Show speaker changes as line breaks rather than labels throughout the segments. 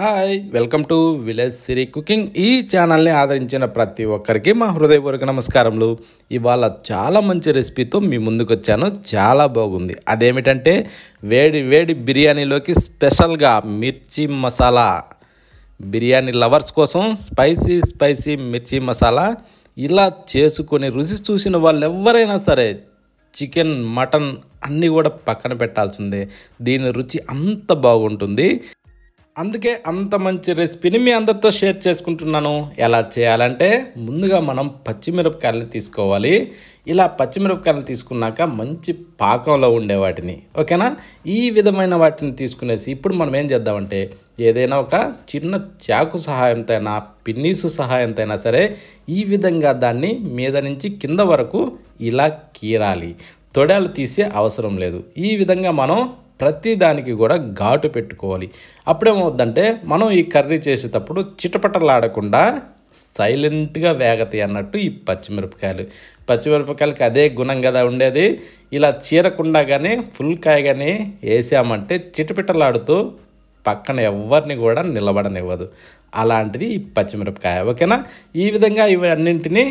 hi welcome to village Siri cooking ఈ ఛానల్ని ఆదరించిన ప్రతి ఒక్కరికి మా హృదయపూర్వక నమస్కారములు ఇవాళ చాలా మంచి రెసిపీతో మీ ముందుకు వచ్చాను చాలా బాగుంది అదేమిటంటే వేడి వేడి బిర్యానీలోకి స్పెషల్గా మిర్చి మసాలా బిర్యానీ లవర్స్ కోసం స్పైసీ స్పైసీ మిర్చి మసాలా ఇలా చేసుకొని రుచి చూసిన వాళ్ళు ఎవరైనా సరే చికెన్ మటన్ అన్నీ కూడా పక్కన పెట్టాల్సిందే దీని రుచి అంత బాగుంటుంది అందుకే అంత మంచి రెసిపీని మీ అందరితో షేర్ చేసుకుంటున్నాను ఎలా చేయాలంటే ముందుగా మనం పచ్చిమిరపకాయలను తీసుకోవాలి ఇలా పచ్చిమిరపకాయలు తీసుకున్నాక మంచి పాకంలో ఉండే వాటిని ఓకేనా ఈ విధమైన వాటిని తీసుకునేసి ఇప్పుడు మనం ఏం చేద్దామంటే ఏదైనా ఒక చిన్న చాకు సహాయంతో అయినా పిన్నీసు సహాయంతో అయినా సరే ఈ విధంగా దాన్ని మీద నుంచి కింద వరకు ఇలా కీరాలి తొడాలు తీసే అవసరం లేదు ఈ విధంగా మనం ప్రతి దానికి కూడా ఘాటు పెట్టుకోవాలి అప్పుడేమవుద్దంటే మనం ఈ కర్రీ చేసేటప్పుడు చిటపటలాడకుండా సైలెంట్గా వేగతాయి అన్నట్టు ఈ పచ్చిమిరపకాయలు పచ్చిమిరపకాయలకి అదే గుణం కదా ఉండేది ఇలా చీరకుండా కానీ ఫుల్ కాయ కానీ వేసామంటే చిటపిటలాడుతూ పక్కన ఎవరిని కూడా నిలబడనివ్వదు అలాంటిది ఈ పచ్చిమిరపకాయ ఓకేనా ఈ విధంగా ఇవన్నింటినీ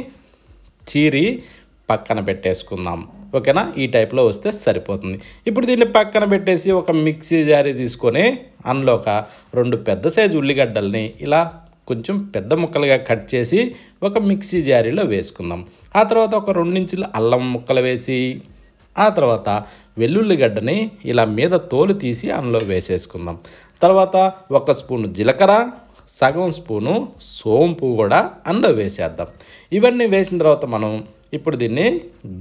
చీరి పక్కన పెట్టేసుకుందాం ఓకేనా ఈ టైప్లో వస్తే సరిపోతుంది ఇప్పుడు దీన్ని పక్కన పెట్టేసి ఒక మిక్సీ జారీ తీసుకొని అందులో ఒక రెండు పెద్ద సైజు ఉల్లిగడ్డల్ని ఇలా కొంచెం పెద్ద ముక్కలుగా కట్ చేసి ఒక మిక్సీ జారీలో వేసుకుందాం ఆ తర్వాత ఒక రెండించులు అల్లం ముక్కలు వేసి ఆ తర్వాత వెల్లుల్లిగడ్డని ఇలా మీద తోలు తీసి అందులో వేసేసుకుందాం తర్వాత ఒక స్పూను జీలకర్ర సగం స్పూను సోంపు కూడా అందులో వేసేద్దాం ఇవన్నీ వేసిన తర్వాత మనం ఇప్పుడు దీన్ని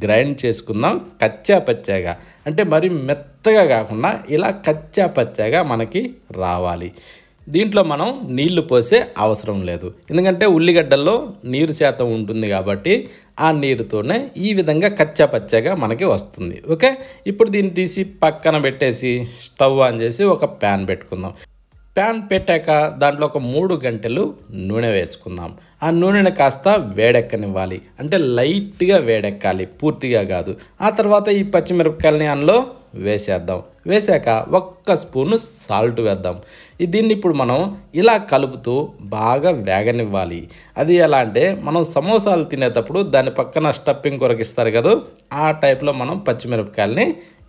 గ్రైండ్ చేసుకుందాం కచ్చా పచ్చాగా అంటే మరి మెత్తగా కాకుండా ఇలా కచ్చా పచ్చాగా మనకి రావాలి దీంట్లో మనం నీళ్లు పోసే అవసరం లేదు ఎందుకంటే ఉల్లిగడ్డల్లో నీరు శాతం ఉంటుంది కాబట్టి ఆ నీరుతోనే ఈ విధంగా కచ్చా పచ్చగా మనకి వస్తుంది ఓకే ఇప్పుడు దీన్ని తీసి పక్కన పెట్టేసి స్టవ్ ఆన్ చేసి ఒక ప్యాన్ పెట్టుకుందాం ప్యాన్ పెట్టాక దాంట్లో ఒక మూడు గంటలు నూనె వేసుకుందాం ఆ నూనెను కాస్త వేడెక్కనివ్వాలి అంటే లైట్గా వేడెక్కాలి పూర్తిగా కాదు ఆ తర్వాత ఈ పచ్చిమిరపకాయలని అందులో వేసేద్దాం వేసాక ఒక్క స్పూను సాల్ట్ వేద్దాం దీన్ని ఇప్పుడు మనం ఇలా కలుపుతూ బాగా వేగనివ్వాలి అది ఎలా అంటే మనం సమోసాలు తినేటప్పుడు దాని పక్కన స్టఫింగ్ కొరకిస్తారు కదా ఆ టైప్లో మనం పచ్చిమిరపకాయలని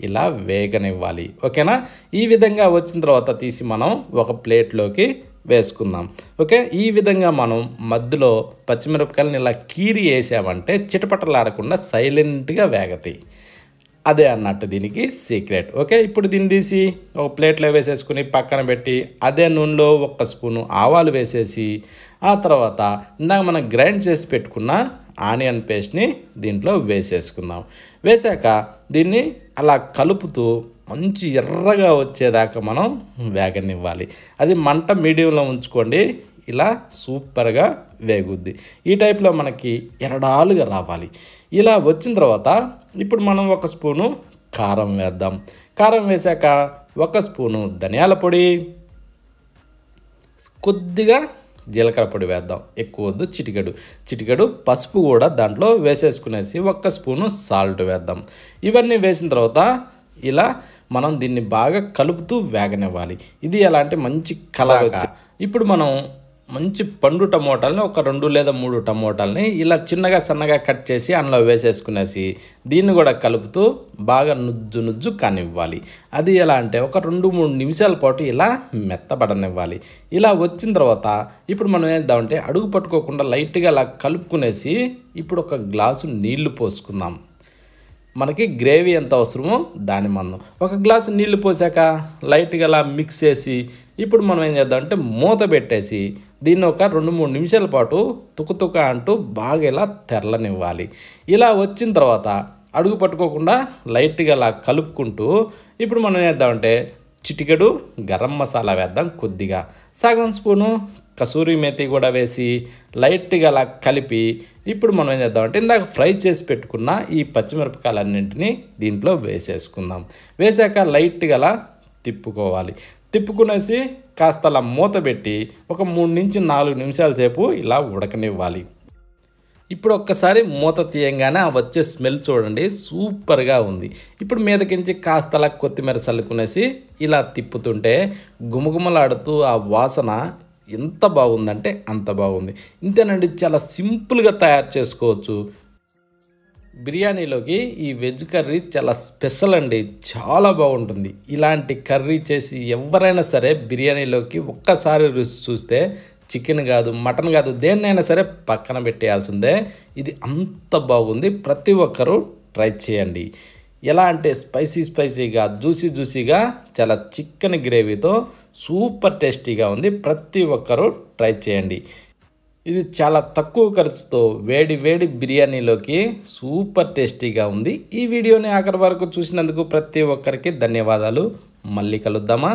ఇలా వేగనివ్వాలి ఓకేనా ఈ విధంగా వచ్చిన తర్వాత తీసి మనం ఒక ప్లేట్లోకి వేసుకుందాం ఓకే ఈ విధంగా మనం మధ్యలో పచ్చిమిరపకాయలను ఇలా కీరి వేసామంటే చిటపటలాడకుండా సైలెంట్గా వేగతాయి అదే అన్నట్టు దీనికి సీక్రెట్ ఓకే ఇప్పుడు దీన్ని తీసి ఒక ప్లేట్లో వేసేసుకుని పక్కన పెట్టి అదే నూనెలో ఒక్క స్పూను ఆవాలు వేసేసి ఆ తర్వాత ఇందాక మనం గ్రైండ్ చేసి పెట్టుకున్న ఆనియన్ పేస్ట్ని దీంట్లో వేసేసుకుందాం వేసాక దీన్ని అలా కలుపుతూ మంచి ఎర్రగా వచ్చేదాకా మనం వేగనివ్వాలి అది మంట మీడియంలో ఉంచుకోండి ఇలా సూపర్గా వేగుద్ది ఈ టైప్లో మనకి ఎరడాలుగా రావాలి ఇలా వచ్చిన తర్వాత ఇప్పుడు మనం ఒక స్పూను కారం వేద్దాం కారం వేశాక ఒక స్పూను ధనియాల పొడి కొద్దిగా జీలకర్ర పొడి వేద్దాం ఎక్కువ వద్దు చిటికెడు చిటికెడు పసుపు కూడా దాంట్లో వేసేసుకునేసి ఒక్క స్పూను సాల్ట్ వేద్దాం ఇవన్నీ వేసిన తర్వాత ఇలా మనం దీన్ని బాగా కలుపుతూ వేగనివ్వాలి ఇది ఎలాంటి మంచి కలర్ ఇప్పుడు మనం మంచి పండు టమోటాలని ఒక రెండు లేదా మూడు టమోటాలని ఇలా చిన్నగా సన్నగా కట్ చేసి అందులో వేసేసుకునేసి దీన్ని కూడా కలుపుతూ బాగా నుజ్జు నుజ్జు కానివ్వాలి అది ఎలా అంటే ఒక రెండు మూడు నిమిషాల పాటు ఇలా మెత్తబడనివ్వాలి ఇలా వచ్చిన తర్వాత ఇప్పుడు మనం ఏద్దామంటే అడుగు పట్టుకోకుండా లైట్గా అలా కలుపుకునేసి ఇప్పుడు ఒక గ్లాసు నీళ్లు పోసుకుందాం మనకి గ్రేవీ ఎంత అవసరమో దాని మందం ఒక గ్లాసు నీళ్లు పోసాక లైట్గా అలా మిక్స్ చేసి ఇప్పుడు మనం ఏం చేద్దామంటే మూత పెట్టేసి దీన్ని ఒక రెండు మూడు నిమిషాల పాటు తుకుతుక అంటూ బాగా ఇలా తెరలనివ్వాలి ఇలా వచ్చిన తర్వాత అడుగు పట్టుకోకుండా లైట్గా అలా కలుపుకుంటూ ఇప్పుడు మనం ఏం చేద్దామంటే చిటికెడు గరం మసాలా వేద్దాం కొద్దిగా సగం స్పూను కసూరి మేతి కూడా వేసి లైట్గా అలా కలిపి ఇప్పుడు మనం ఏం చేద్దామంటే ఇందాక ఫ్రై చేసి పెట్టుకున్న ఈ పచ్చిమిరపకాయలన్నింటినీ దీంట్లో వేసేసుకుందాం వేసాక లైట్గా అలా తిప్పుకోవాలి తిప్పుకునేసి కాస్త అలా మూత పెట్టి ఒక మూడు నుంచి నాలుగు నిమిషాల సేపు ఇలా ఉడకనివ్వాలి ఇప్పుడు ఒక్కసారి మూత తీయంగానే వచ్చే స్మెల్ చూడండి సూపర్గా ఉంది ఇప్పుడు మీదకించి కాస్తలా కొత్తిమీర చల్లుకునేసి ఇలా తిప్పుతుంటే గుమగుమలాడుతూ ఆ వాసన ఎంత బాగుందంటే అంత బాగుంది ఇంతేనండి చాలా సింపుల్గా తయారు చేసుకోవచ్చు బిర్యానీలోకి ఈ వెజ్ కర్రీ చాలా స్పెషల్ అండి చాలా బాగుంటుంది ఇలాంటి కర్రీ చేసి ఎవరైనా సరే బిర్యానీలోకి ఒక్కసారి రుచి చూస్తే చికెన్ కాదు మటన్ కాదు దేన్నైనా సరే పక్కన పెట్టేయాల్సిందే ఇది అంత బాగుంది ప్రతి ఒక్కరూ ట్రై చేయండి ఎలా అంటే స్పైసీ స్పైసీగా జ్యూసీ జ్యూసీగా చాలా చికెన్ గ్రేవీతో సూపర్ టేస్టీగా ఉంది ప్రతి ఒక్కరూ ట్రై చేయండి ఇది చాలా తక్కువ ఖర్చుతో వేడి వేడి బిర్యానీలోకి సూపర్ టేస్టీగా ఉంది ఈ వీడియోని ఆఖరి వరకు చూసినందుకు ప్రతి ఒక్కరికి ధన్యవాదాలు మళ్ళీ కలుద్దామా